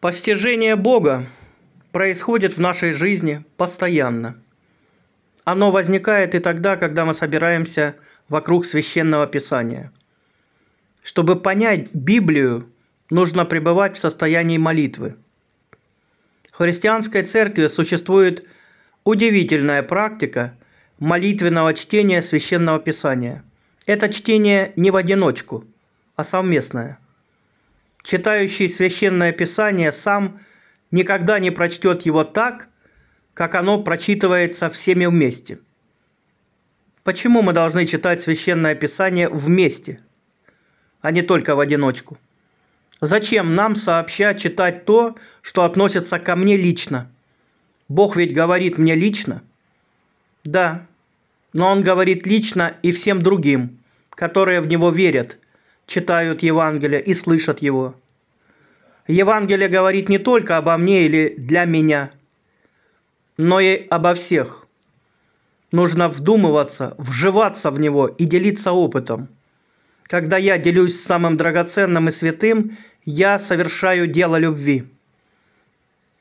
Постижение Бога происходит в нашей жизни постоянно. Оно возникает и тогда, когда мы собираемся вокруг священного писания. Чтобы понять Библию, нужно пребывать в состоянии молитвы. В христианской церкви существует удивительная практика молитвенного чтения священного писания. Это чтение не в одиночку, а совместное – читающий священное писание сам никогда не прочтет его так, как оно прочитывается всеми вместе. Почему мы должны читать священное писание вместе, а не только в одиночку? Зачем нам сообща читать то, что относится ко мне лично? Бог ведь говорит мне лично. Да, но Он говорит лично и всем другим, которые в Него верят – читают Евангелие и слышат его. Евангелие говорит не только обо мне или для меня, но и обо всех. Нужно вдумываться, вживаться в него и делиться опытом. Когда я делюсь самым драгоценным и святым, я совершаю дело любви.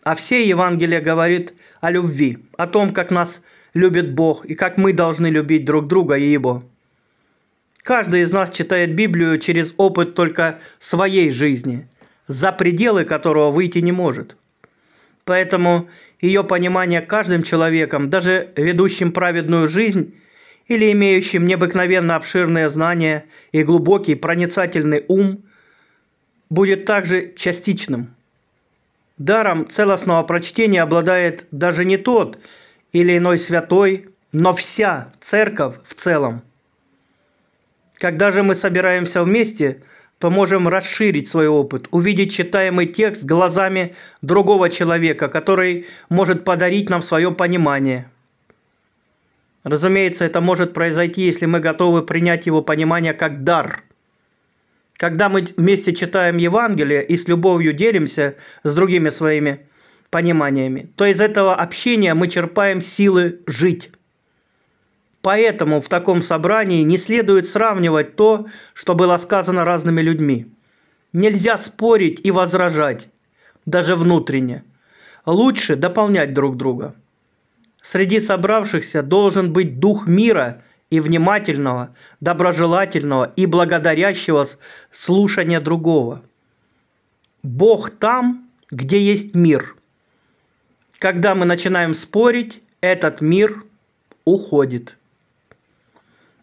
А все Евангелие говорит о любви, о том, как нас любит Бог и как мы должны любить друг друга и Его. Каждый из нас читает Библию через опыт только своей жизни, за пределы которого выйти не может. Поэтому ее понимание каждым человеком, даже ведущим праведную жизнь или имеющим необыкновенно обширные знания и глубокий проницательный ум, будет также частичным. Даром целостного прочтения обладает даже не тот или иной святой, но вся церковь в целом – когда же мы собираемся вместе, то можем расширить свой опыт, увидеть читаемый текст глазами другого человека, который может подарить нам свое понимание. Разумеется, это может произойти, если мы готовы принять его понимание как дар. Когда мы вместе читаем Евангелие и с любовью делимся с другими своими пониманиями, то из этого общения мы черпаем силы жить. Поэтому в таком собрании не следует сравнивать то, что было сказано разными людьми. Нельзя спорить и возражать, даже внутренне. Лучше дополнять друг друга. Среди собравшихся должен быть дух мира и внимательного, доброжелательного и благодарящего слушания другого. Бог там, где есть мир. Когда мы начинаем спорить, этот мир уходит.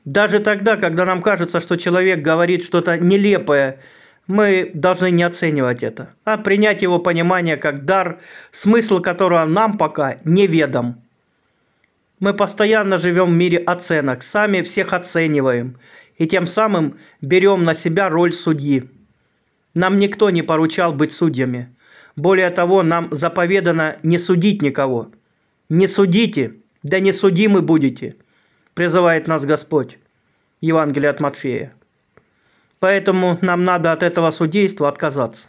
Даже тогда, когда нам кажется, что человек говорит что-то нелепое, мы должны не оценивать это, а принять его понимание как дар, смысл которого нам пока неведом. Мы постоянно живем в мире оценок, сами всех оцениваем и тем самым берем на себя роль судьи. Нам никто не поручал быть судьями. Более того, нам заповедано не судить никого. Не судите, да не судимы будете призывает нас Господь. Евангелие от Матфея. Поэтому нам надо от этого судейства отказаться.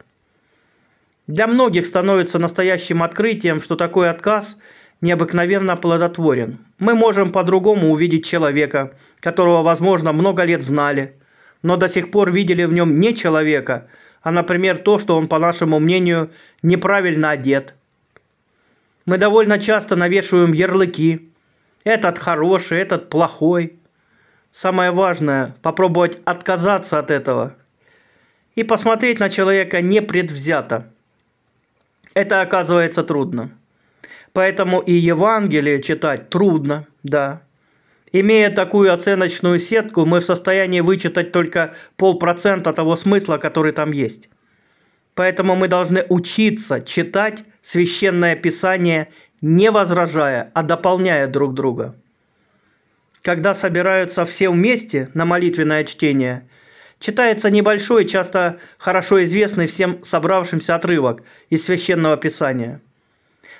Для многих становится настоящим открытием, что такой отказ необыкновенно плодотворен. Мы можем по-другому увидеть человека, которого, возможно, много лет знали, но до сих пор видели в нем не человека, а, например, то, что он, по нашему мнению, неправильно одет. Мы довольно часто навешиваем ярлыки, этот хороший, этот плохой. Самое важное – попробовать отказаться от этого и посмотреть на человека непредвзято. Это оказывается трудно. Поэтому и Евангелие читать трудно, да. Имея такую оценочную сетку, мы в состоянии вычитать только полпроцента того смысла, который там есть. Поэтому мы должны учиться читать священное писание не возражая, а дополняя друг друга. Когда собираются все вместе на молитвенное чтение, читается небольшой, часто хорошо известный всем собравшимся отрывок из Священного Писания.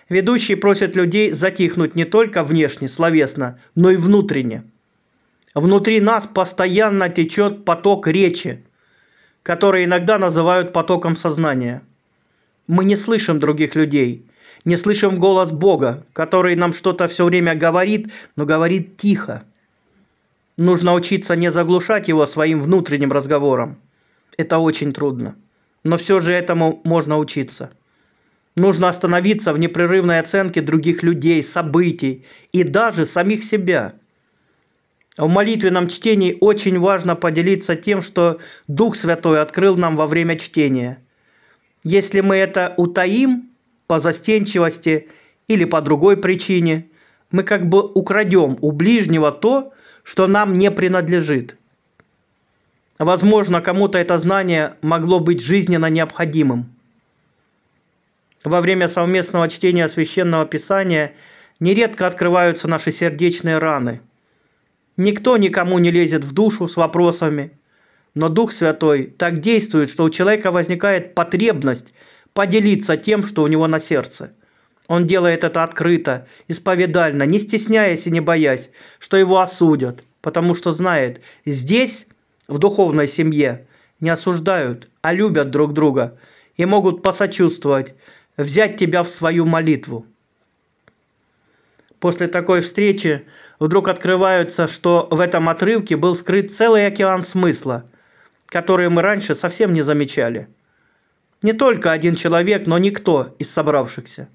Ведущий просит людей затихнуть не только внешне, словесно, но и внутренне. Внутри нас постоянно течет поток речи, который иногда называют потоком сознания. Мы не слышим других людей – не слышим голос Бога, который нам что-то все время говорит, но говорит тихо. Нужно учиться не заглушать его своим внутренним разговором. Это очень трудно. Но все же этому можно учиться. Нужно остановиться в непрерывной оценке других людей, событий и даже самих себя. В молитвенном чтении очень важно поделиться тем, что Дух Святой открыл нам во время чтения. Если мы это утаим – по застенчивости или по другой причине, мы как бы украдем у ближнего то, что нам не принадлежит. Возможно, кому-то это знание могло быть жизненно необходимым. Во время совместного чтения священного писания нередко открываются наши сердечные раны. Никто никому не лезет в душу с вопросами, но Дух Святой так действует, что у человека возникает потребность поделиться тем, что у него на сердце. Он делает это открыто, исповедально, не стесняясь и не боясь, что его осудят, потому что знает, здесь, в духовной семье, не осуждают, а любят друг друга и могут посочувствовать, взять тебя в свою молитву. После такой встречи вдруг открывается, что в этом отрывке был скрыт целый океан смысла, который мы раньше совсем не замечали – не только один человек, но никто из собравшихся.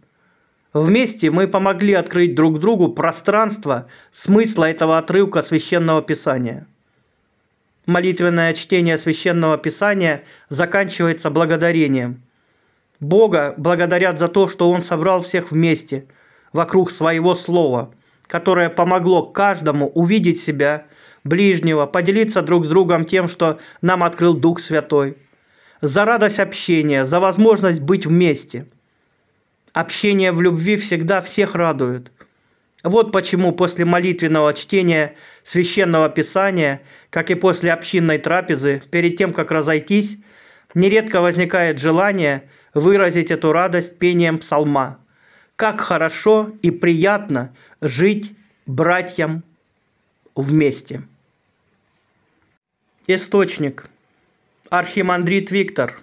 Вместе мы помогли открыть друг другу пространство смысла этого отрывка священного писания. Молитвенное чтение священного писания заканчивается благодарением. Бога благодарят за то, что Он собрал всех вместе вокруг своего слова, которое помогло каждому увидеть себя, ближнего, поделиться друг с другом тем, что нам открыл Дух Святой – за радость общения, за возможность быть вместе. Общение в любви всегда всех радует. Вот почему после молитвенного чтения священного писания, как и после общинной трапезы, перед тем, как разойтись, нередко возникает желание выразить эту радость пением псалма. Как хорошо и приятно жить братьям вместе. Источник – архимандрит виктор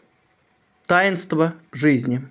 таинство жизни